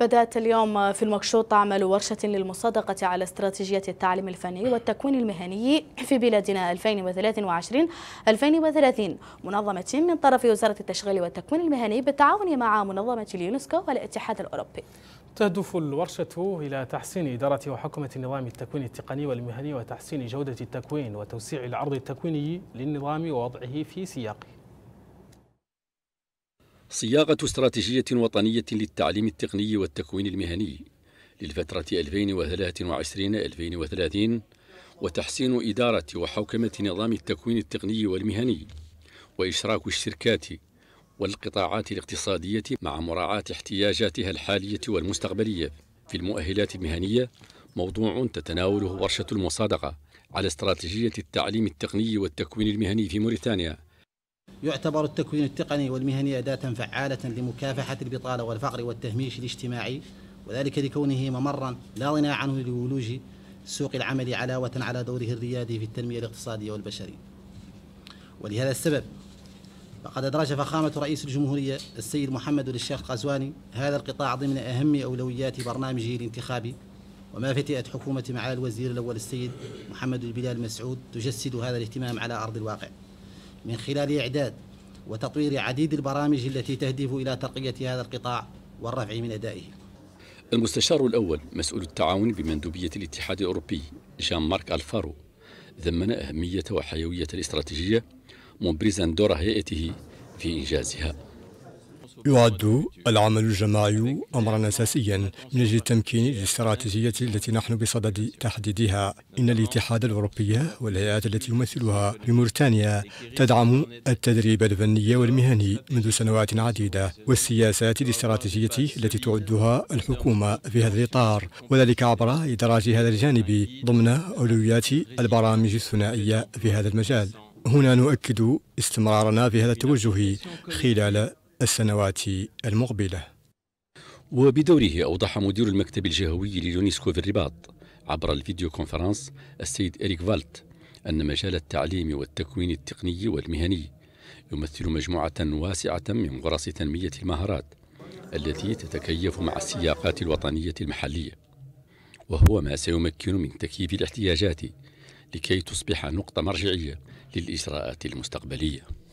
بدأت اليوم في المكشوط عمل ورشة للمصادقة على استراتيجية التعليم الفني والتكوين المهني في بلادنا 2023-2030 منظمة من طرف وزارة التشغيل والتكوين المهني بالتعاون مع منظمة اليونسكو والاتحاد الأوروبي تهدف الورشة إلى تحسين إدارة وحكمة نظام التكوين التقني والمهني وتحسين جودة التكوين وتوسيع العرض التكويني للنظام ووضعه في سياقه صياغة استراتيجية وطنية للتعليم التقني والتكوين المهني للفتره 2023 2021-2030 وتحسين إدارة وحوكمة نظام التكوين التقني والمهني وإشراك الشركات والقطاعات الاقتصادية مع مراعاة احتياجاتها الحالية والمستقبلية في المؤهلات المهنية موضوع تتناوله ورشة المصادقة على استراتيجية التعليم التقني والتكوين المهني في موريتانيا يعتبر التكوين التقني والمهني أداة فعالة لمكافحة البطالة والفقر والتهميش الاجتماعي وذلك لكونه ممرا لا غنى عنه لولوج سوق العمل علاوة على دوره الريادي في التنمية الاقتصادية والبشرية ولهذا السبب فقد أدرج فخامة رئيس الجمهورية السيد محمد الشيخ قزواني هذا القطاع ضمن أهم أولويات برنامجه الانتخابي وما فتئت حكومة معالي الوزير الأول السيد محمد البلال مسعود تجسد هذا الاهتمام على أرض الواقع من خلال إعداد وتطوير عديد البرامج التي تهدف إلى ترقية هذا القطاع والرفع من أدائه المستشار الأول مسؤول التعاون بمندوبية الاتحاد الأوروبي جان مارك ألفارو ذمن أهمية وحيوية الاستراتيجية مبرزا دور هيئته في إنجازها يعد العمل الجماعي أمرا أساسيا من أجل تمكين الاستراتيجية التي نحن بصدد تحديدها إن الاتحاد الأوروبي والهيئات التي يمثلها بموريتانيا تدعم التدريب الفني والمهني منذ سنوات عديدة والسياسات الاستراتيجية التي تعدها الحكومة في هذا الإطار وذلك عبر إدراج هذا الجانب ضمن أولويات البرامج الثنائية في هذا المجال هنا نؤكد استمرارنا في هذا التوجه خلال السنوات المقبله. وبدوره أوضح مدير المكتب الجهوي لليونسكو في الرباط عبر الفيديو كونفرنس السيد إريك فالت أن مجال التعليم والتكوين التقني والمهني يمثل مجموعة واسعة من فرص تنمية المهارات التي تتكيف مع السياقات الوطنية المحلية وهو ما سيمكن من تكييف الاحتياجات لكي تصبح نقطة مرجعية للإجراءات المستقبلية